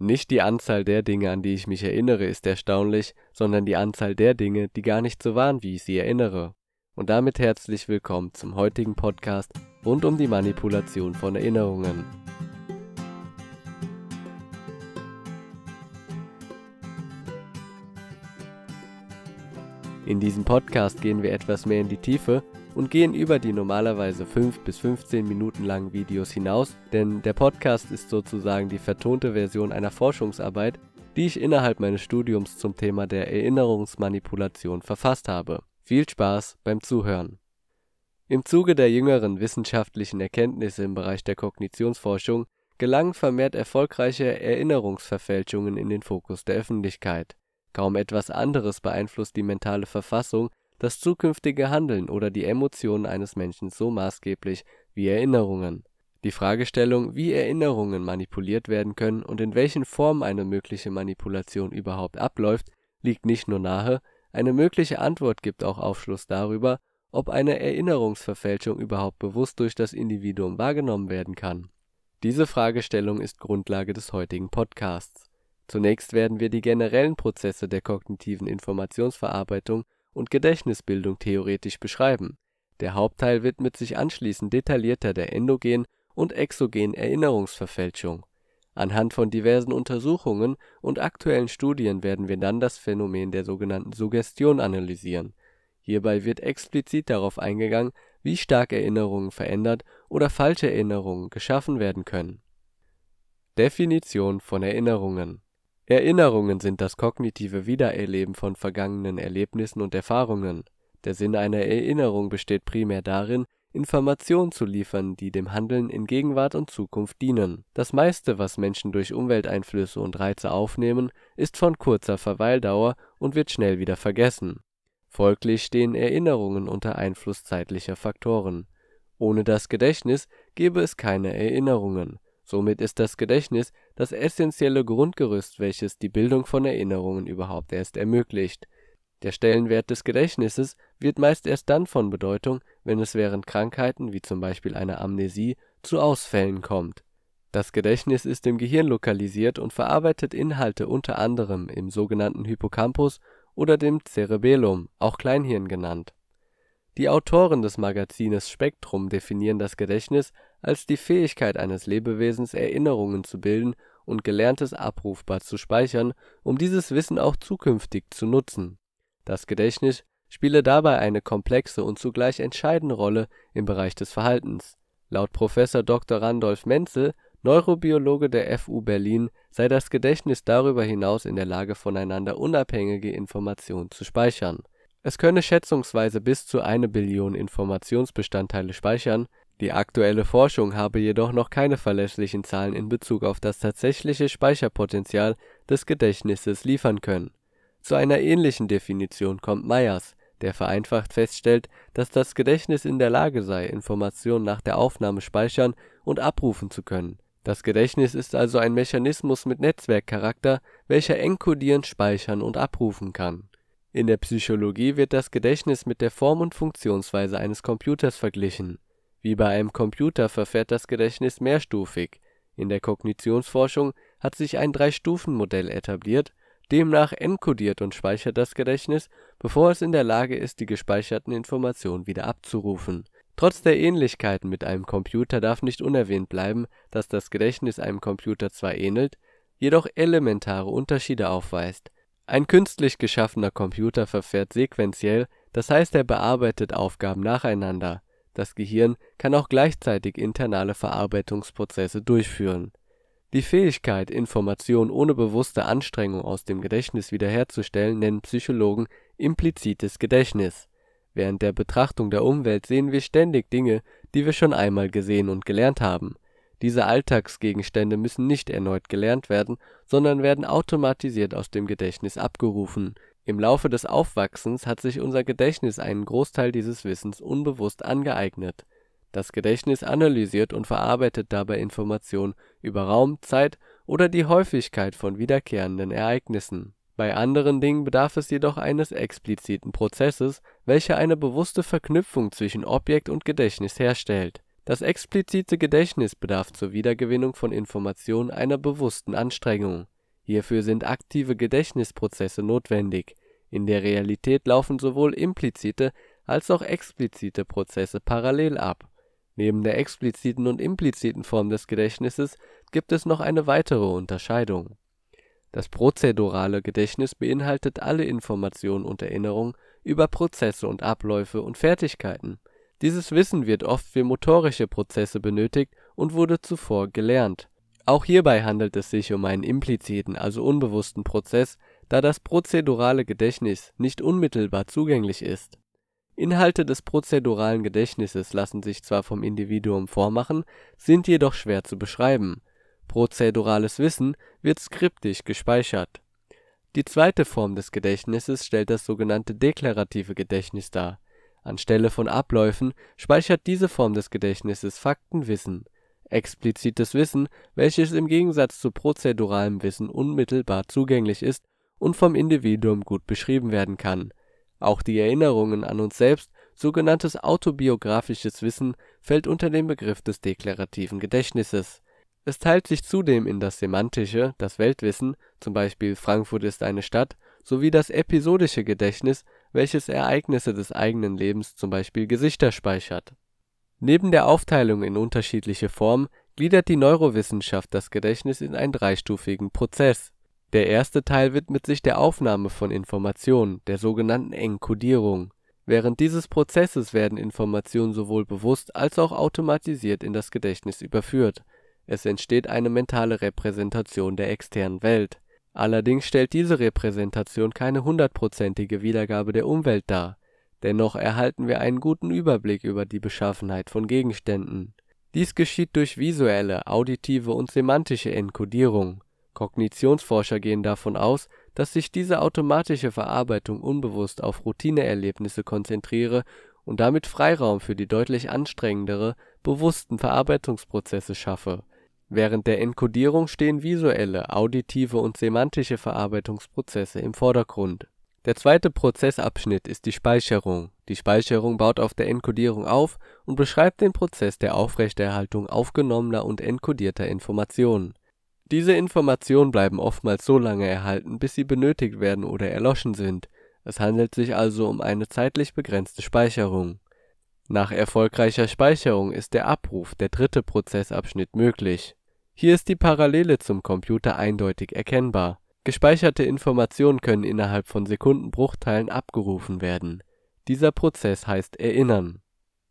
Nicht die Anzahl der Dinge, an die ich mich erinnere, ist erstaunlich, sondern die Anzahl der Dinge, die gar nicht so waren, wie ich sie erinnere. Und damit herzlich willkommen zum heutigen Podcast rund um die Manipulation von Erinnerungen. In diesem Podcast gehen wir etwas mehr in die Tiefe und gehen über die normalerweise 5 bis 15 Minuten langen Videos hinaus, denn der Podcast ist sozusagen die vertonte Version einer Forschungsarbeit, die ich innerhalb meines Studiums zum Thema der Erinnerungsmanipulation verfasst habe. Viel Spaß beim Zuhören. Im Zuge der jüngeren wissenschaftlichen Erkenntnisse im Bereich der Kognitionsforschung gelangen vermehrt erfolgreiche Erinnerungsverfälschungen in den Fokus der Öffentlichkeit. Kaum etwas anderes beeinflusst die mentale Verfassung das zukünftige Handeln oder die Emotionen eines Menschen so maßgeblich wie Erinnerungen. Die Fragestellung, wie Erinnerungen manipuliert werden können und in welchen Formen eine mögliche Manipulation überhaupt abläuft, liegt nicht nur nahe, eine mögliche Antwort gibt auch Aufschluss darüber, ob eine Erinnerungsverfälschung überhaupt bewusst durch das Individuum wahrgenommen werden kann. Diese Fragestellung ist Grundlage des heutigen Podcasts. Zunächst werden wir die generellen Prozesse der kognitiven Informationsverarbeitung und Gedächtnisbildung theoretisch beschreiben. Der Hauptteil widmet sich anschließend detaillierter der endogenen und exogenen Erinnerungsverfälschung. Anhand von diversen Untersuchungen und aktuellen Studien werden wir dann das Phänomen der sogenannten Suggestion analysieren. Hierbei wird explizit darauf eingegangen, wie stark Erinnerungen verändert oder falsche Erinnerungen geschaffen werden können. Definition von Erinnerungen Erinnerungen sind das kognitive Wiedererleben von vergangenen Erlebnissen und Erfahrungen. Der Sinn einer Erinnerung besteht primär darin, Informationen zu liefern, die dem Handeln in Gegenwart und Zukunft dienen. Das meiste, was Menschen durch Umwelteinflüsse und Reize aufnehmen, ist von kurzer Verweildauer und wird schnell wieder vergessen. Folglich stehen Erinnerungen unter Einfluss zeitlicher Faktoren. Ohne das Gedächtnis gäbe es keine Erinnerungen Somit ist das Gedächtnis das essentielle Grundgerüst, welches die Bildung von Erinnerungen überhaupt erst ermöglicht. Der Stellenwert des Gedächtnisses wird meist erst dann von Bedeutung, wenn es während Krankheiten wie zum Beispiel einer Amnesie zu Ausfällen kommt. Das Gedächtnis ist im Gehirn lokalisiert und verarbeitet Inhalte unter anderem im sogenannten Hippocampus oder dem Cerebellum, auch Kleinhirn genannt. Die Autoren des Magazines Spektrum definieren das Gedächtnis als die Fähigkeit eines Lebewesens Erinnerungen zu bilden und Gelerntes abrufbar zu speichern, um dieses Wissen auch zukünftig zu nutzen. Das Gedächtnis spiele dabei eine komplexe und zugleich entscheidende Rolle im Bereich des Verhaltens. Laut Prof. Dr. Randolf Menzel, Neurobiologe der FU Berlin, sei das Gedächtnis darüber hinaus in der Lage, voneinander unabhängige Informationen zu speichern. Es könne schätzungsweise bis zu eine Billion Informationsbestandteile speichern die aktuelle Forschung habe jedoch noch keine verlässlichen Zahlen in Bezug auf das tatsächliche Speicherpotential des Gedächtnisses liefern können. Zu einer ähnlichen Definition kommt Meyers, der vereinfacht feststellt, dass das Gedächtnis in der Lage sei, Informationen nach der Aufnahme speichern und abrufen zu können. Das Gedächtnis ist also ein Mechanismus mit Netzwerkcharakter, welcher enkodierend speichern und abrufen kann. In der Psychologie wird das Gedächtnis mit der Form und Funktionsweise eines Computers verglichen wie bei einem Computer verfährt das Gedächtnis mehrstufig. In der Kognitionsforschung hat sich ein Drei-Stufen-Modell etabliert, demnach enkodiert und speichert das Gedächtnis, bevor es in der Lage ist, die gespeicherten Informationen wieder abzurufen. Trotz der Ähnlichkeiten mit einem Computer darf nicht unerwähnt bleiben, dass das Gedächtnis einem Computer zwar ähnelt, jedoch elementare Unterschiede aufweist. Ein künstlich geschaffener Computer verfährt sequenziell, das heißt er bearbeitet Aufgaben nacheinander das Gehirn kann auch gleichzeitig internale Verarbeitungsprozesse durchführen. Die Fähigkeit, Informationen ohne bewusste Anstrengung aus dem Gedächtnis wiederherzustellen, nennen Psychologen implizites Gedächtnis. Während der Betrachtung der Umwelt sehen wir ständig Dinge, die wir schon einmal gesehen und gelernt haben. Diese Alltagsgegenstände müssen nicht erneut gelernt werden, sondern werden automatisiert aus dem Gedächtnis abgerufen im Laufe des Aufwachsens hat sich unser Gedächtnis einen Großteil dieses Wissens unbewusst angeeignet. Das Gedächtnis analysiert und verarbeitet dabei Informationen über Raum, Zeit oder die Häufigkeit von wiederkehrenden Ereignissen. Bei anderen Dingen bedarf es jedoch eines expliziten Prozesses, welcher eine bewusste Verknüpfung zwischen Objekt und Gedächtnis herstellt. Das explizite Gedächtnis bedarf zur Wiedergewinnung von Informationen einer bewussten Anstrengung. Hierfür sind aktive Gedächtnisprozesse notwendig in der Realität laufen sowohl implizite als auch explizite Prozesse parallel ab. Neben der expliziten und impliziten Form des Gedächtnisses gibt es noch eine weitere Unterscheidung. Das prozedurale Gedächtnis beinhaltet alle Informationen und Erinnerungen über Prozesse und Abläufe und Fertigkeiten. Dieses Wissen wird oft für motorische Prozesse benötigt und wurde zuvor gelernt. Auch hierbei handelt es sich um einen impliziten, also unbewussten Prozess da das prozedurale Gedächtnis nicht unmittelbar zugänglich ist. Inhalte des prozeduralen Gedächtnisses lassen sich zwar vom Individuum vormachen, sind jedoch schwer zu beschreiben. Prozedurales Wissen wird skriptisch gespeichert. Die zweite Form des Gedächtnisses stellt das sogenannte deklarative Gedächtnis dar. Anstelle von Abläufen speichert diese Form des Gedächtnisses Faktenwissen (explizites Wissen, welches im Gegensatz zu prozeduralem Wissen unmittelbar zugänglich ist und vom Individuum gut beschrieben werden kann. Auch die Erinnerungen an uns selbst, sogenanntes autobiografisches Wissen, fällt unter den Begriff des deklarativen Gedächtnisses. Es teilt sich zudem in das semantische, das Weltwissen zum Beispiel Frankfurt ist eine Stadt) sowie das episodische Gedächtnis, welches Ereignisse des eigenen Lebens zum Beispiel Gesichter) speichert. Neben der Aufteilung in unterschiedliche Formen gliedert die Neurowissenschaft das Gedächtnis in einen dreistufigen Prozess der erste Teil widmet sich der Aufnahme von Informationen, der sogenannten Enkodierung. Während dieses Prozesses werden Informationen sowohl bewusst als auch automatisiert in das Gedächtnis überführt. Es entsteht eine mentale Repräsentation der externen Welt. Allerdings stellt diese Repräsentation keine hundertprozentige Wiedergabe der Umwelt dar. Dennoch erhalten wir einen guten Überblick über die Beschaffenheit von Gegenständen. Dies geschieht durch visuelle, auditive und semantische Enkodierung Kognitionsforscher gehen davon aus, dass sich diese automatische Verarbeitung unbewusst auf Routineerlebnisse konzentriere und damit Freiraum für die deutlich anstrengendere, bewussten Verarbeitungsprozesse schaffe. Während der Enkodierung stehen visuelle, auditive und semantische Verarbeitungsprozesse im Vordergrund. Der zweite Prozessabschnitt ist die Speicherung. Die Speicherung baut auf der Enkodierung auf und beschreibt den Prozess der Aufrechterhaltung aufgenommener und enkodierter Informationen diese Informationen bleiben oftmals so lange erhalten, bis sie benötigt werden oder erloschen sind, es handelt sich also um eine zeitlich begrenzte Speicherung. Nach erfolgreicher Speicherung ist der Abruf, der dritte Prozessabschnitt, möglich. Hier ist die Parallele zum Computer eindeutig erkennbar. Gespeicherte Informationen können innerhalb von Sekundenbruchteilen abgerufen werden. Dieser Prozess heißt Erinnern.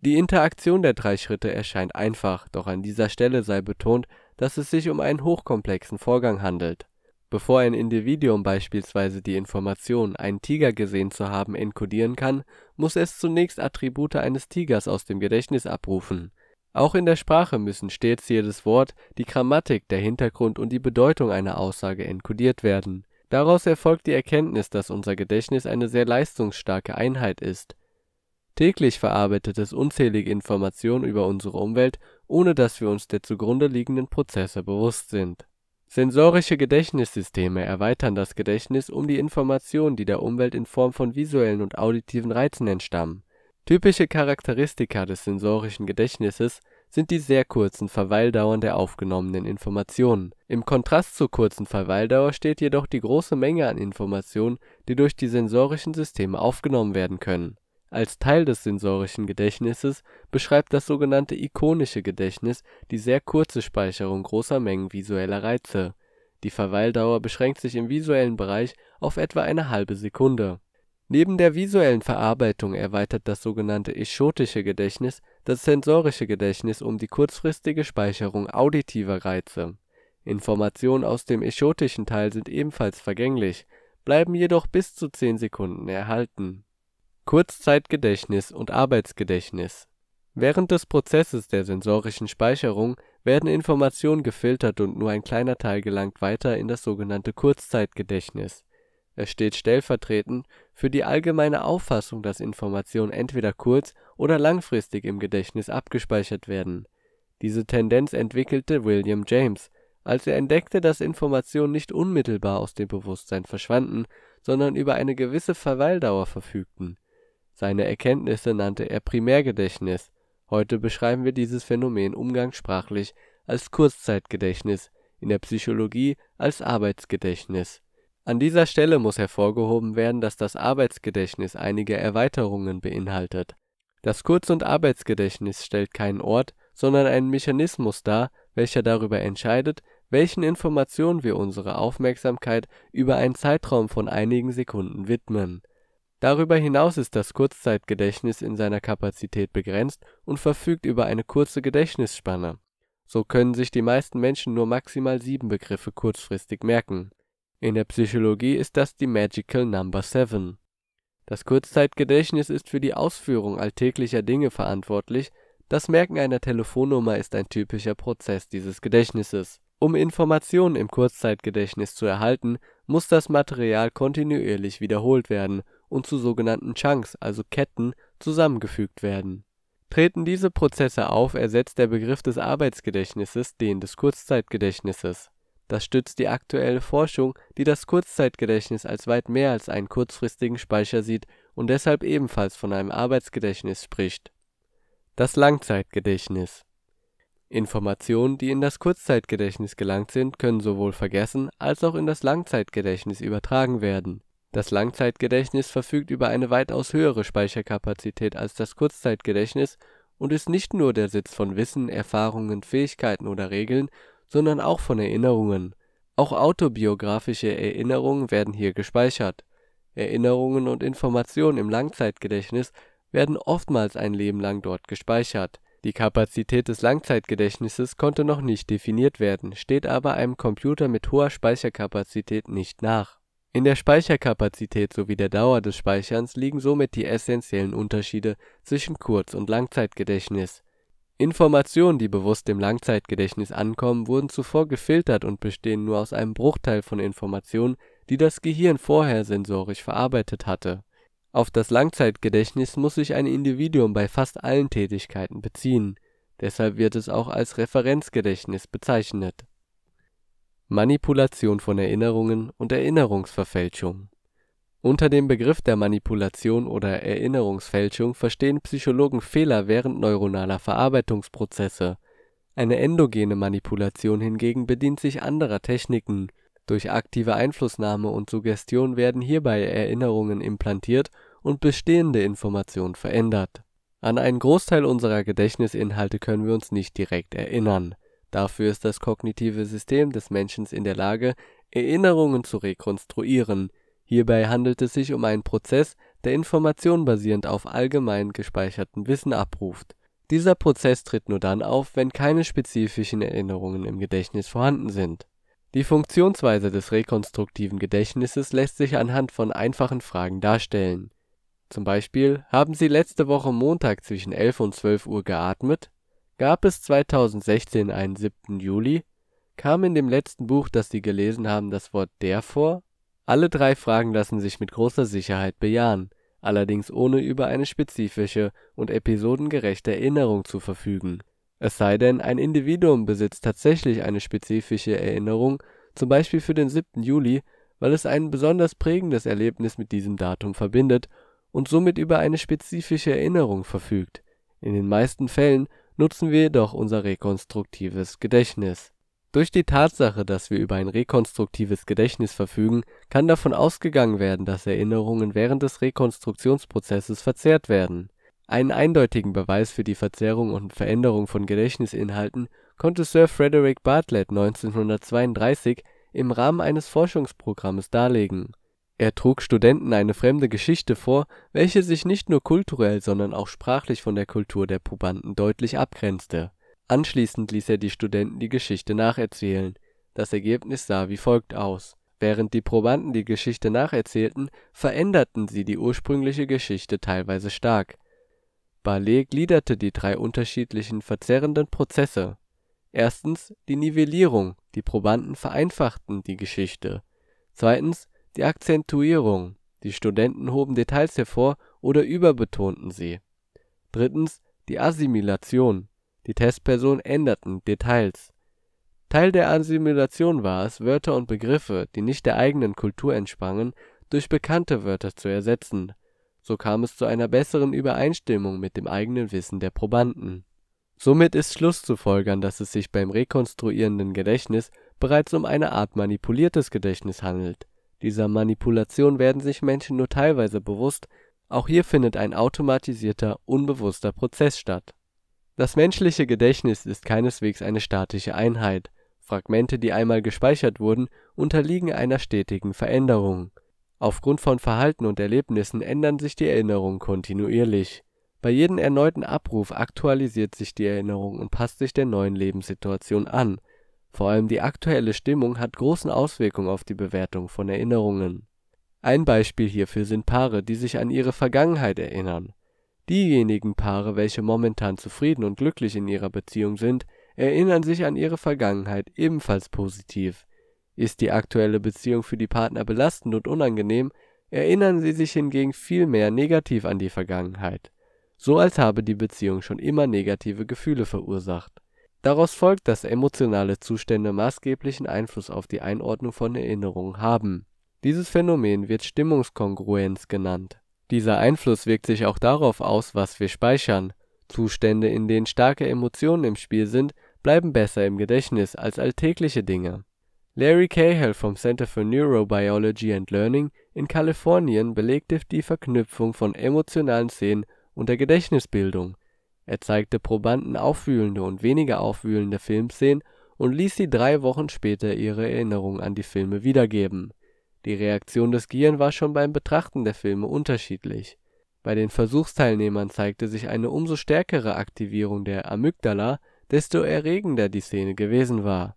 Die Interaktion der drei Schritte erscheint einfach, doch an dieser Stelle sei betont dass es sich um einen hochkomplexen Vorgang handelt. Bevor ein Individuum beispielsweise die Information, einen Tiger gesehen zu haben, enkodieren kann, muss es zunächst Attribute eines Tigers aus dem Gedächtnis abrufen. Auch in der Sprache müssen stets jedes Wort, die Grammatik, der Hintergrund und die Bedeutung einer Aussage enkodiert werden. Daraus erfolgt die Erkenntnis, dass unser Gedächtnis eine sehr leistungsstarke Einheit ist. Täglich verarbeitet es unzählige Informationen über unsere Umwelt ohne dass wir uns der zugrunde liegenden Prozesse bewusst sind. Sensorische Gedächtnissysteme erweitern das Gedächtnis um die Informationen, die der Umwelt in Form von visuellen und auditiven Reizen entstammen. Typische Charakteristika des sensorischen Gedächtnisses sind die sehr kurzen Verweildauern der aufgenommenen Informationen. Im Kontrast zur kurzen Verweildauer steht jedoch die große Menge an Informationen, die durch die sensorischen Systeme aufgenommen werden können als Teil des sensorischen Gedächtnisses beschreibt das sogenannte ikonische Gedächtnis die sehr kurze Speicherung großer Mengen visueller Reize. Die Verweildauer beschränkt sich im visuellen Bereich auf etwa eine halbe Sekunde. Neben der visuellen Verarbeitung erweitert das sogenannte echotische Gedächtnis das sensorische Gedächtnis um die kurzfristige Speicherung auditiver Reize. Informationen aus dem echotischen Teil sind ebenfalls vergänglich, bleiben jedoch bis zu 10 Sekunden erhalten Kurzzeitgedächtnis und Arbeitsgedächtnis: Während des Prozesses der sensorischen Speicherung werden Informationen gefiltert und nur ein kleiner Teil gelangt weiter in das sogenannte Kurzzeitgedächtnis. Es steht stellvertretend für die allgemeine Auffassung, dass Informationen entweder kurz oder langfristig im Gedächtnis abgespeichert werden. Diese Tendenz entwickelte William James, als er entdeckte, dass Informationen nicht unmittelbar aus dem Bewusstsein verschwanden, sondern über eine gewisse Verweildauer verfügten seine Erkenntnisse nannte er Primärgedächtnis. Heute beschreiben wir dieses Phänomen umgangssprachlich als Kurzzeitgedächtnis, in der Psychologie als Arbeitsgedächtnis. An dieser Stelle muss hervorgehoben werden, dass das Arbeitsgedächtnis einige Erweiterungen beinhaltet. Das Kurz- und Arbeitsgedächtnis stellt keinen Ort, sondern einen Mechanismus dar, welcher darüber entscheidet, welchen Informationen wir unsere Aufmerksamkeit über einen Zeitraum von einigen Sekunden widmen Darüber hinaus ist das Kurzzeitgedächtnis in seiner Kapazität begrenzt und verfügt über eine kurze Gedächtnisspanne. So können sich die meisten Menschen nur maximal sieben Begriffe kurzfristig merken. In der Psychologie ist das die Magical Number Seven. Das Kurzzeitgedächtnis ist für die Ausführung alltäglicher Dinge verantwortlich, das Merken einer Telefonnummer ist ein typischer Prozess dieses Gedächtnisses. Um Informationen im Kurzzeitgedächtnis zu erhalten, muss das Material kontinuierlich wiederholt werden und zu sogenannten Chunks (also Ketten) zusammengefügt werden. Treten diese Prozesse auf, ersetzt der Begriff des Arbeitsgedächtnisses den des Kurzzeitgedächtnisses. Das stützt die aktuelle Forschung, die das Kurzzeitgedächtnis als weit mehr als einen kurzfristigen Speicher sieht und deshalb ebenfalls von einem Arbeitsgedächtnis spricht. Das Langzeitgedächtnis Informationen, die in das Kurzzeitgedächtnis gelangt sind, können sowohl vergessen als auch in das Langzeitgedächtnis übertragen werden das Langzeitgedächtnis verfügt über eine weitaus höhere Speicherkapazität als das Kurzzeitgedächtnis und ist nicht nur der Sitz von Wissen, Erfahrungen, Fähigkeiten oder Regeln, sondern auch von Erinnerungen. Auch autobiografische Erinnerungen werden hier gespeichert. Erinnerungen und Informationen im Langzeitgedächtnis werden oftmals ein Leben lang dort gespeichert. Die Kapazität des Langzeitgedächtnisses konnte noch nicht definiert werden, steht aber einem Computer mit hoher Speicherkapazität nicht nach in der Speicherkapazität sowie der Dauer des Speicherns liegen somit die essentiellen Unterschiede zwischen Kurz und Langzeitgedächtnis. Informationen, die bewusst im Langzeitgedächtnis ankommen, wurden zuvor gefiltert und bestehen nur aus einem Bruchteil von Informationen, die das Gehirn vorher sensorisch verarbeitet hatte. Auf das Langzeitgedächtnis muss sich ein Individuum bei fast allen Tätigkeiten beziehen. Deshalb wird es auch als Referenzgedächtnis bezeichnet Manipulation von Erinnerungen und Erinnerungsverfälschung. Unter dem Begriff der Manipulation oder Erinnerungsfälschung verstehen Psychologen Fehler während neuronaler Verarbeitungsprozesse. Eine endogene Manipulation hingegen bedient sich anderer Techniken. Durch aktive Einflussnahme und Suggestion werden hierbei Erinnerungen implantiert und bestehende Informationen verändert. An einen Großteil unserer Gedächtnisinhalte können wir uns nicht direkt erinnern Dafür ist das kognitive System des Menschen in der Lage, Erinnerungen zu rekonstruieren. Hierbei handelt es sich um einen Prozess, der Informationen basierend auf allgemein gespeicherten Wissen abruft. Dieser Prozess tritt nur dann auf, wenn keine spezifischen Erinnerungen im Gedächtnis vorhanden sind. Die Funktionsweise des rekonstruktiven Gedächtnisses lässt sich anhand von einfachen Fragen darstellen. Zum Beispiel: Haben Sie letzte Woche Montag zwischen 11 und 12 Uhr geatmet Gab es 2016 einen 7. Juli? Kam in dem letzten Buch, das Sie gelesen haben, das Wort „ der “vor? Alle drei Fragen lassen sich mit großer Sicherheit bejahen, allerdings ohne über eine spezifische und episodengerechte Erinnerung zu verfügen. Es sei denn, ein Individuum besitzt tatsächlich eine spezifische Erinnerung, zum Beispiel für den 7. Juli, weil es ein besonders prägendes Erlebnis mit diesem Datum verbindet und somit über eine spezifische Erinnerung verfügt. In den meisten Fällen nutzen wir jedoch unser rekonstruktives Gedächtnis. Durch die Tatsache, dass wir über ein rekonstruktives Gedächtnis verfügen, kann davon ausgegangen werden, dass Erinnerungen während des Rekonstruktionsprozesses verzehrt werden. Einen eindeutigen Beweis für die Verzerrung und Veränderung von Gedächtnisinhalten konnte Sir Frederick Bartlett 1932 im Rahmen eines Forschungsprogramms darlegen er trug Studenten eine fremde Geschichte vor, welche sich nicht nur kulturell, sondern auch sprachlich von der Kultur der Probanden deutlich abgrenzte. Anschließend ließ er die Studenten die Geschichte nacherzählen. Das Ergebnis sah wie folgt aus: Während die Probanden die Geschichte nacherzählten, veränderten sie die ursprüngliche Geschichte teilweise stark. Ballet gliederte die drei unterschiedlichen verzerrenden Prozesse. Erstens die Nivellierung: Die Probanden vereinfachten die Geschichte. Zweitens die Akzentuierung (die Studenten hoben Details hervor oder überbetonten sie) die Assimilation (die Testpersonen änderten Details). Teil der Assimilation war es, Wörter und Begriffe, die nicht der eigenen Kultur entsprangen, durch bekannte Wörter zu ersetzen. So kam es zu einer besseren Übereinstimmung mit dem eigenen Wissen der Probanden. Somit ist Schluss zu folgern, dass es sich beim rekonstruierenden Gedächtnis bereits um eine Art manipuliertes Gedächtnis handelt dieser Manipulation werden sich Menschen nur teilweise bewusst, auch hier findet ein automatisierter, unbewusster Prozess statt. Das menschliche Gedächtnis ist keineswegs eine statische Einheit, Fragmente, die einmal gespeichert wurden, unterliegen einer stetigen Veränderung. Aufgrund von Verhalten und Erlebnissen ändern sich die Erinnerungen kontinuierlich. Bei jedem erneuten Abruf aktualisiert sich die Erinnerung und passt sich der neuen Lebenssituation an vor allem die aktuelle Stimmung hat große Auswirkungen auf die Bewertung von Erinnerungen. Ein Beispiel hierfür sind Paare, die sich an ihre Vergangenheit erinnern. Diejenigen Paare, welche momentan zufrieden und glücklich in ihrer Beziehung sind, erinnern sich an ihre Vergangenheit ebenfalls positiv. Ist die aktuelle Beziehung für die Partner belastend und unangenehm, erinnern sie sich hingegen vielmehr negativ an die Vergangenheit, so als habe die Beziehung schon immer negative Gefühle verursacht Daraus folgt, dass emotionale Zustände maßgeblichen Einfluss auf die Einordnung von Erinnerungen haben. Dieses Phänomen wird Stimmungskongruenz genannt. Dieser Einfluss wirkt sich auch darauf aus, was wir speichern. Zustände, in denen starke Emotionen im Spiel sind, bleiben besser im Gedächtnis als alltägliche Dinge. Larry Cahill vom Center for Neurobiology and Learning in Kalifornien belegte die Verknüpfung von emotionalen Szenen und der Gedächtnisbildung er zeigte Probanden aufwühlende und weniger aufwühlende Filmszenen und ließ sie drei Wochen später ihre Erinnerung an die Filme wiedergeben. Die Reaktion des Gieren war schon beim Betrachten der Filme unterschiedlich. Bei den Versuchsteilnehmern zeigte sich eine umso stärkere Aktivierung der Amygdala, desto erregender die Szene gewesen war.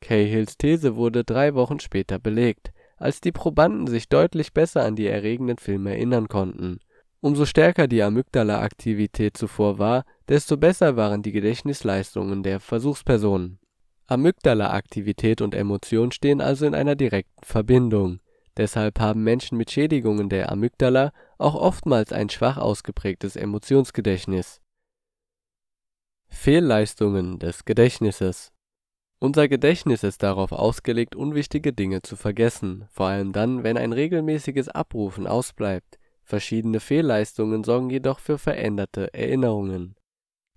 Cahills These wurde drei Wochen später belegt, als die Probanden sich deutlich besser an die erregenden Filme erinnern konnten Umso stärker die Amygdala-Aktivität zuvor war, desto besser waren die Gedächtnisleistungen der Versuchspersonen. Amygdala-Aktivität und Emotion stehen also in einer direkten Verbindung. Deshalb haben Menschen mit Schädigungen der Amygdala auch oftmals ein schwach ausgeprägtes Emotionsgedächtnis. Fehlleistungen des Gedächtnisses Unser Gedächtnis ist darauf ausgelegt, unwichtige Dinge zu vergessen, vor allem dann, wenn ein regelmäßiges Abrufen ausbleibt Verschiedene Fehlleistungen sorgen jedoch für veränderte Erinnerungen.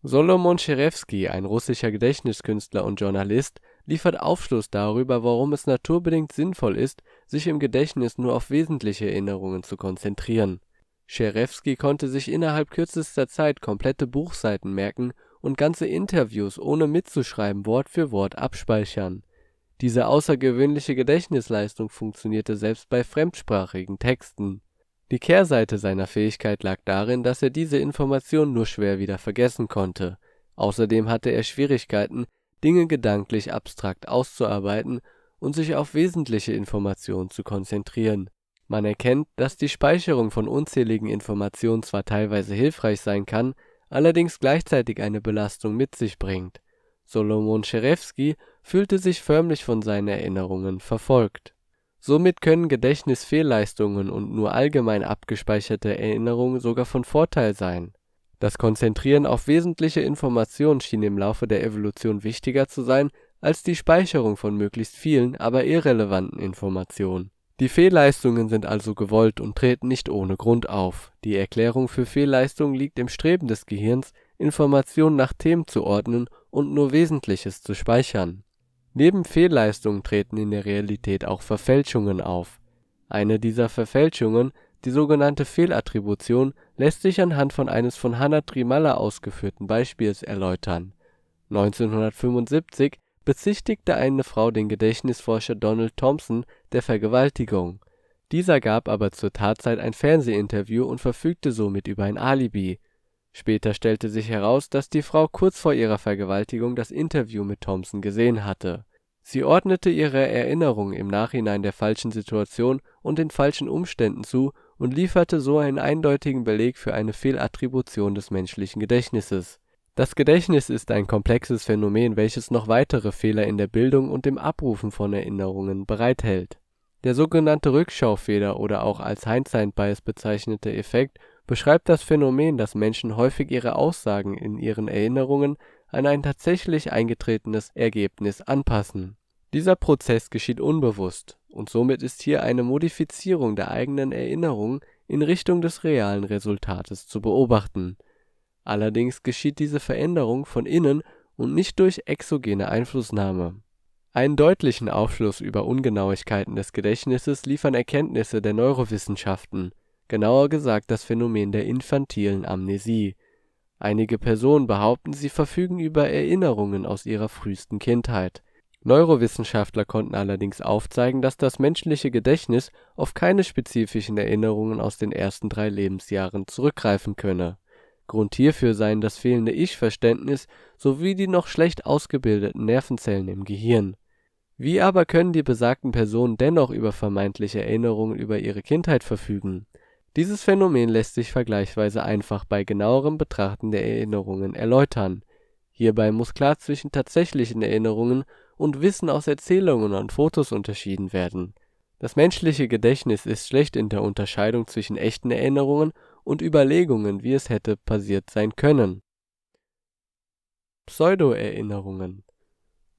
Solomon Scherewski, ein russischer Gedächtniskünstler und Journalist, liefert Aufschluss darüber, warum es naturbedingt sinnvoll ist, sich im Gedächtnis nur auf wesentliche Erinnerungen zu konzentrieren. Scherewski konnte sich innerhalb kürzester Zeit komplette Buchseiten merken und ganze Interviews ohne mitzuschreiben Wort für Wort abspeichern. Diese außergewöhnliche Gedächtnisleistung funktionierte selbst bei fremdsprachigen Texten die Kehrseite seiner Fähigkeit lag darin, dass er diese Information nur schwer wieder vergessen konnte. Außerdem hatte er Schwierigkeiten, Dinge gedanklich abstrakt auszuarbeiten und sich auf wesentliche Informationen zu konzentrieren. Man erkennt, dass die Speicherung von unzähligen Informationen zwar teilweise hilfreich sein kann, allerdings gleichzeitig eine Belastung mit sich bringt. Solomon Scherewski fühlte sich förmlich von seinen Erinnerungen verfolgt Somit können Gedächtnisfehlleistungen und nur allgemein abgespeicherte Erinnerungen sogar von Vorteil sein. Das Konzentrieren auf wesentliche Informationen schien im Laufe der Evolution wichtiger zu sein als die Speicherung von möglichst vielen, aber irrelevanten Informationen. Die Fehlleistungen sind also gewollt und treten nicht ohne Grund auf. Die Erklärung für Fehlleistungen liegt im Streben des Gehirns, Informationen nach Themen zu ordnen und nur Wesentliches zu speichern Neben Fehlleistungen treten in der Realität auch Verfälschungen auf. Eine dieser Verfälschungen, die sogenannte Fehlattribution, lässt sich anhand eines von Hannah Trimalla ausgeführten Beispiels erläutern. 1975 bezichtigte eine Frau den Gedächtnisforscher Donald Thompson der Vergewaltigung. Dieser gab aber zur Tatzeit ein Fernsehinterview und verfügte somit über ein Alibi Später stellte sich heraus, dass die Frau kurz vor ihrer Vergewaltigung das Interview mit Thompson gesehen hatte. Sie ordnete ihre Erinnerung im Nachhinein der falschen Situation und den falschen Umständen zu und lieferte so einen eindeutigen Beleg für eine Fehlattribution des menschlichen Gedächtnisses. Das Gedächtnis ist ein komplexes Phänomen, welches noch weitere Fehler in der Bildung und dem Abrufen von Erinnerungen bereithält. Der sogenannte Rückschaufehler oder auch als Hindsight Bias bezeichnete Effekt beschreibt das Phänomen, dass Menschen häufig ihre Aussagen in ihren Erinnerungen an ein tatsächlich eingetretenes Ergebnis anpassen. Dieser Prozess geschieht unbewusst, und somit ist hier eine Modifizierung der eigenen Erinnerung in Richtung des realen Resultates zu beobachten. Allerdings geschieht diese Veränderung von innen und nicht durch exogene Einflussnahme. Einen deutlichen Aufschluss über Ungenauigkeiten des Gedächtnisses liefern Erkenntnisse der Neurowissenschaften genauer gesagt das Phänomen der infantilen Amnesie. Einige Personen behaupten, sie verfügen über Erinnerungen aus ihrer frühesten Kindheit. Neurowissenschaftler konnten allerdings aufzeigen, dass das menschliche Gedächtnis auf keine spezifischen Erinnerungen aus den ersten drei Lebensjahren zurückgreifen könne. Grund hierfür seien das fehlende Ich-Verständnis sowie die noch schlecht ausgebildeten Nervenzellen im Gehirn. Wie aber können die besagten Personen dennoch über vermeintliche Erinnerungen über ihre Kindheit verfügen dieses Phänomen lässt sich vergleichsweise einfach bei genauerem Betrachten der Erinnerungen erläutern. Hierbei muss klar zwischen tatsächlichen Erinnerungen und Wissen aus Erzählungen und Fotos unterschieden werden. Das menschliche Gedächtnis ist schlecht in der Unterscheidung zwischen echten Erinnerungen und Überlegungen, wie es hätte passiert sein können. Pseudo-Erinnerungen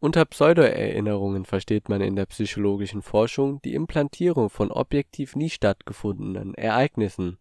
unter Pseudoerinnerungen versteht man in der psychologischen Forschung die Implantierung von objektiv nie stattgefundenen Ereignissen.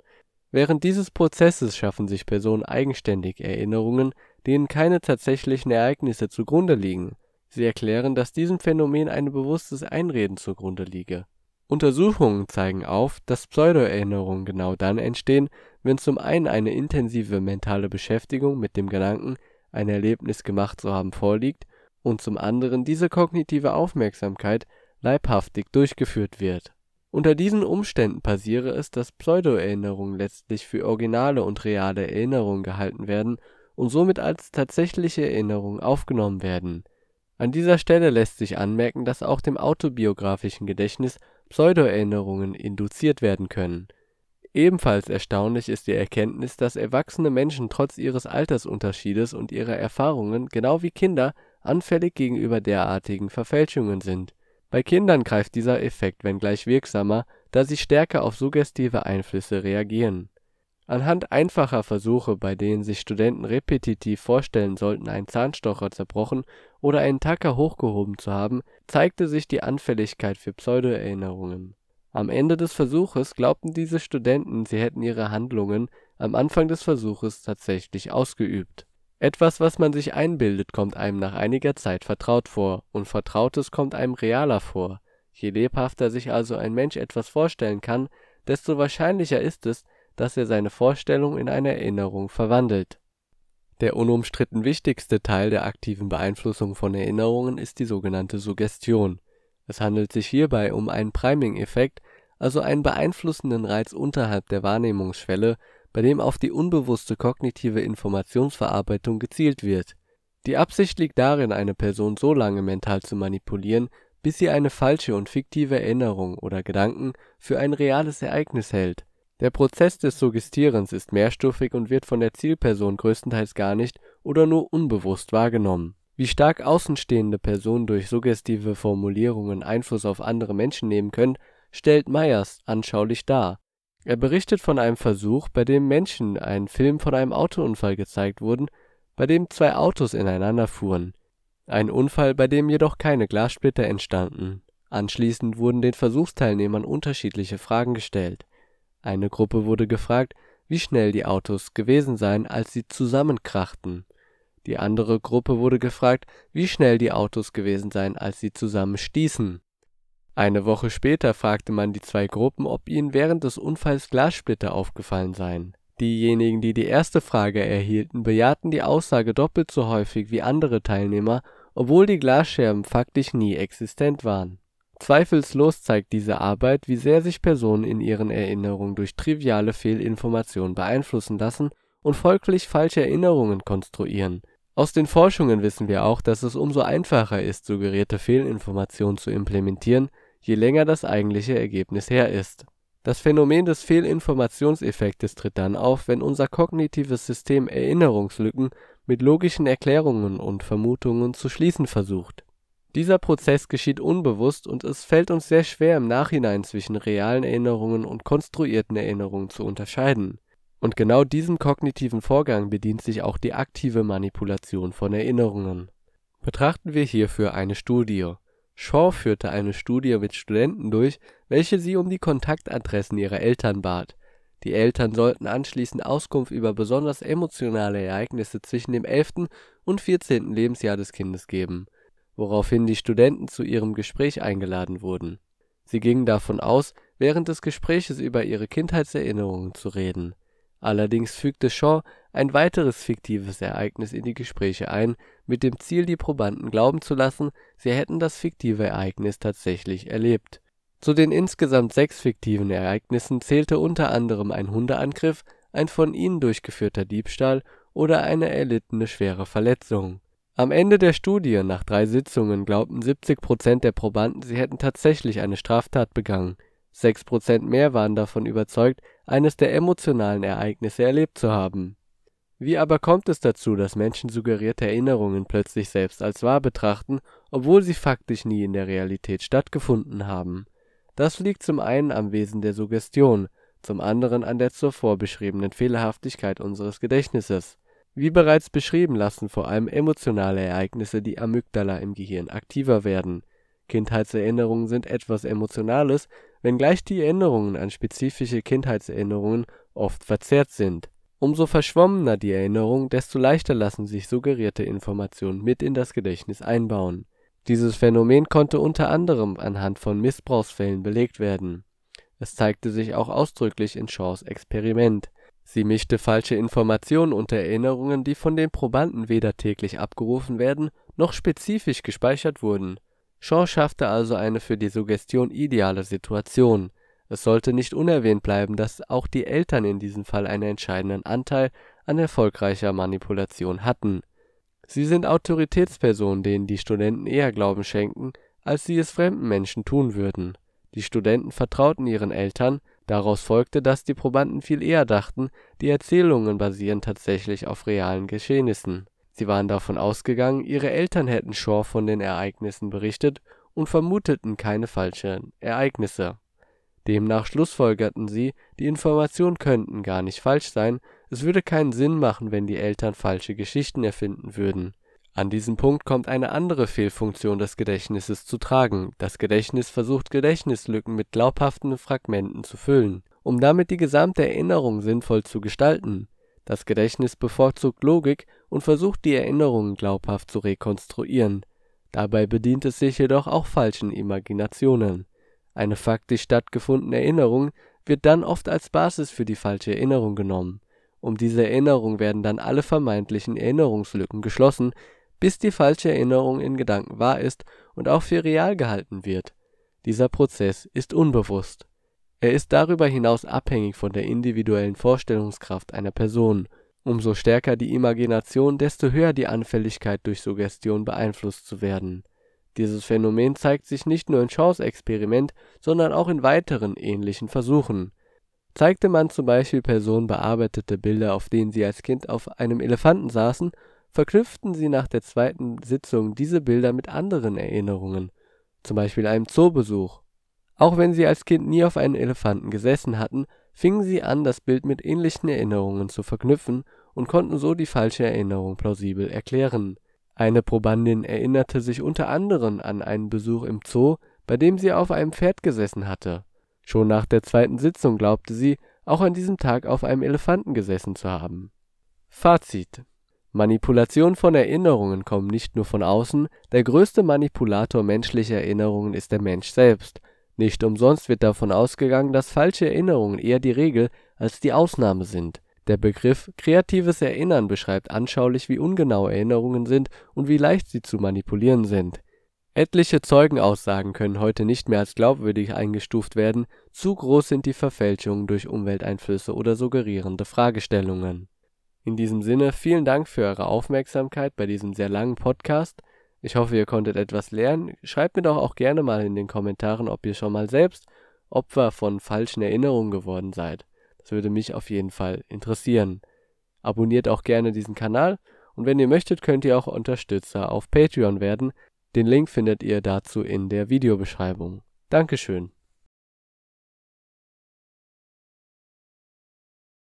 Während dieses Prozesses schaffen sich Personen eigenständig Erinnerungen, denen keine tatsächlichen Ereignisse zugrunde liegen. Sie erklären, dass diesem Phänomen ein bewusstes Einreden zugrunde liege. Untersuchungen zeigen auf, dass Pseudoerinnerungen genau dann entstehen, wenn zum einen eine intensive mentale Beschäftigung mit dem Gedanken, ein Erlebnis gemacht zu haben, vorliegt und zum anderen diese kognitive Aufmerksamkeit leibhaftig durchgeführt wird. Unter diesen Umständen passiere es, dass Pseudoerinnerungen letztlich für originale und reale Erinnerungen gehalten werden und somit als tatsächliche Erinnerungen aufgenommen werden. An dieser Stelle lässt sich anmerken, dass auch dem autobiografischen Gedächtnis Pseudoerinnerungen induziert werden können. Ebenfalls erstaunlich ist die Erkenntnis, dass erwachsene Menschen trotz ihres Altersunterschiedes und ihrer Erfahrungen genau wie Kinder anfällig gegenüber derartigen Verfälschungen sind. Bei Kindern greift dieser Effekt wenngleich wirksamer, da sie stärker auf suggestive Einflüsse reagieren. Anhand einfacher Versuche, bei denen sich Studenten repetitiv vorstellen sollten, einen Zahnstocher zerbrochen oder einen Tacker hochgehoben zu haben, zeigte sich die Anfälligkeit für Pseudoerinnerungen. Am Ende des Versuches glaubten diese Studenten, sie hätten ihre Handlungen am Anfang des Versuches tatsächlich ausgeübt etwas, was man sich einbildet, kommt einem nach einiger Zeit vertraut vor, und Vertrautes kommt einem realer vor. Je lebhafter sich also ein Mensch etwas vorstellen kann, desto wahrscheinlicher ist es, dass er seine Vorstellung in eine Erinnerung verwandelt. Der unumstritten wichtigste Teil der aktiven Beeinflussung von Erinnerungen ist die sogenannte Suggestion. Es handelt sich hierbei um einen Priming-Effekt, also einen beeinflussenden Reiz unterhalb der Wahrnehmungsschwelle bei dem auf die unbewusste kognitive Informationsverarbeitung gezielt wird. Die Absicht liegt darin, eine Person so lange mental zu manipulieren, bis sie eine falsche und fiktive Erinnerung oder Gedanken für ein reales Ereignis hält. Der Prozess des Suggestierens ist mehrstufig und wird von der Zielperson größtenteils gar nicht oder nur unbewusst wahrgenommen. Wie stark außenstehende Personen durch suggestive Formulierungen Einfluss auf andere Menschen nehmen können, stellt Meyers anschaulich dar er berichtet von einem Versuch, bei dem Menschen einen Film von einem Autounfall gezeigt wurden, bei dem zwei Autos ineinander fuhren, ein Unfall, bei dem jedoch keine Glassplitter entstanden. Anschließend wurden den Versuchsteilnehmern unterschiedliche Fragen gestellt. Eine Gruppe wurde gefragt, wie schnell die Autos gewesen seien, als sie zusammenkrachten. Die andere Gruppe wurde gefragt, wie schnell die Autos gewesen seien, als sie zusammenstießen eine Woche später fragte man die zwei Gruppen, ob ihnen während des Unfalls Glassplitter aufgefallen seien. Diejenigen, die die erste Frage erhielten, bejahten die Aussage doppelt so häufig wie andere Teilnehmer, obwohl die Glasscherben faktisch nie existent waren. Zweifellos zeigt diese Arbeit, wie sehr sich Personen in ihren Erinnerungen durch triviale Fehlinformationen beeinflussen lassen und folglich falsche Erinnerungen konstruieren. Aus den Forschungen wissen wir auch, dass es umso einfacher ist, suggerierte Fehlinformationen zu implementieren je länger das eigentliche Ergebnis her ist. Das Phänomen des Fehlinformationseffektes tritt dann auf, wenn unser kognitives System Erinnerungslücken mit logischen Erklärungen und Vermutungen zu schließen versucht. Dieser Prozess geschieht unbewusst und es fällt uns sehr schwer im Nachhinein zwischen realen Erinnerungen und konstruierten Erinnerungen zu unterscheiden. Und genau diesem kognitiven Vorgang bedient sich auch die aktive Manipulation von Erinnerungen. Betrachten wir hierfür eine Studie Shaw führte eine Studie mit Studenten durch, welche sie um die Kontaktadressen ihrer Eltern bat. Die Eltern sollten anschließend Auskunft über besonders emotionale Ereignisse zwischen dem 11. und 14. Lebensjahr des Kindes geben, woraufhin die Studenten zu ihrem Gespräch eingeladen wurden. Sie gingen davon aus, während des Gespräches über ihre Kindheitserinnerungen zu reden. Allerdings fügte Shaw ein weiteres fiktives Ereignis in die Gespräche ein mit dem Ziel, die Probanden glauben zu lassen, sie hätten das fiktive Ereignis tatsächlich erlebt. Zu den insgesamt sechs fiktiven Ereignissen zählte unter anderem ein Hundeangriff, ein von ihnen durchgeführter Diebstahl oder eine erlittene schwere Verletzung. Am Ende der Studie nach drei Sitzungen glaubten 70 Prozent der Probanden, sie hätten tatsächlich eine Straftat begangen, sechs Prozent mehr waren davon überzeugt, eines der emotionalen Ereignisse erlebt zu haben wie aber kommt es dazu, dass Menschen suggerierte Erinnerungen plötzlich selbst als wahr betrachten, obwohl sie faktisch nie in der Realität stattgefunden haben? Das liegt zum einen am Wesen der Suggestion, zum anderen an der zuvor beschriebenen Fehlerhaftigkeit unseres Gedächtnisses. Wie bereits beschrieben lassen vor allem emotionale Ereignisse die Amygdala im Gehirn aktiver werden. Kindheitserinnerungen sind etwas Emotionales, wenngleich die Erinnerungen an spezifische Kindheitserinnerungen oft verzerrt sind Umso verschwommener die Erinnerung, desto leichter lassen sich suggerierte Informationen mit in das Gedächtnis einbauen. Dieses Phänomen konnte unter anderem anhand von Missbrauchsfällen belegt werden. Es zeigte sich auch ausdrücklich in Shaws Experiment. Sie mischte falsche Informationen und Erinnerungen, die von den Probanden weder täglich abgerufen werden noch spezifisch gespeichert wurden. Shaw schaffte also eine für die Suggestion ideale Situation es sollte nicht unerwähnt bleiben, dass auch die Eltern in diesem Fall einen entscheidenden Anteil an erfolgreicher Manipulation hatten. Sie sind Autoritätspersonen, denen die Studenten eher Glauben schenken, als sie es fremden Menschen tun würden. Die Studenten vertrauten ihren Eltern, daraus folgte, dass die Probanden viel eher dachten, die Erzählungen basieren tatsächlich auf realen Geschehnissen. Sie waren davon ausgegangen, ihre Eltern hätten Shaw von den Ereignissen berichtet und vermuteten keine falschen Ereignisse Demnach schlussfolgerten sie, die Informationen könnten gar nicht falsch sein, es würde keinen Sinn machen, wenn die Eltern falsche Geschichten erfinden würden. An diesem Punkt kommt eine andere Fehlfunktion des Gedächtnisses zu tragen, das Gedächtnis versucht Gedächtnislücken mit glaubhaften Fragmenten zu füllen, um damit die gesamte Erinnerung sinnvoll zu gestalten. Das Gedächtnis bevorzugt Logik und versucht die Erinnerungen glaubhaft zu rekonstruieren. Dabei bedient es sich jedoch auch falschen Imaginationen eine faktisch stattgefundene Erinnerung wird dann oft als Basis für die falsche Erinnerung genommen. Um diese Erinnerung werden dann alle vermeintlichen Erinnerungslücken geschlossen, bis die falsche Erinnerung in Gedanken wahr ist und auch für real gehalten wird. Dieser Prozess ist unbewusst. Er ist darüber hinaus abhängig von der individuellen Vorstellungskraft einer Person. Umso stärker die Imagination, desto höher die Anfälligkeit durch Suggestion beeinflusst zu werden dieses Phänomen zeigt sich nicht nur in Shaws experiment sondern auch in weiteren ähnlichen Versuchen. Zeigte man zum Beispiel Personen bearbeitete Bilder, auf denen sie als Kind auf einem Elefanten saßen, verknüpften sie nach der zweiten Sitzung diese Bilder mit anderen Erinnerungen zum Beispiel einem Zoobesuch). Auch wenn sie als Kind nie auf einem Elefanten gesessen hatten, fingen sie an, das Bild mit ähnlichen Erinnerungen zu verknüpfen und konnten so die falsche Erinnerung plausibel erklären eine Probandin erinnerte sich unter anderem an einen Besuch im Zoo, bei dem sie auf einem Pferd gesessen hatte. Schon nach der zweiten Sitzung glaubte sie, auch an diesem Tag auf einem Elefanten gesessen zu haben. Fazit: Manipulation von Erinnerungen kommt nicht nur von außen, der größte Manipulator menschlicher Erinnerungen ist der Mensch selbst. Nicht umsonst wird davon ausgegangen, dass falsche Erinnerungen eher die Regel als die Ausnahme sind der Begriff kreatives Erinnern beschreibt anschaulich, wie ungenau Erinnerungen sind und wie leicht sie zu manipulieren sind. Etliche Zeugenaussagen können heute nicht mehr als glaubwürdig eingestuft werden, zu groß sind die Verfälschungen durch Umwelteinflüsse oder suggerierende Fragestellungen. In diesem Sinne vielen Dank für eure Aufmerksamkeit bei diesem sehr langen Podcast. Ich hoffe, ihr konntet etwas lernen. Schreibt mir doch auch gerne mal in den Kommentaren, ob ihr schon mal selbst Opfer von falschen Erinnerungen geworden seid. Das würde mich auf jeden Fall interessieren. Abonniert auch gerne diesen Kanal und wenn ihr möchtet, könnt ihr auch Unterstützer auf Patreon werden. Den Link findet ihr dazu in der Videobeschreibung. Dankeschön.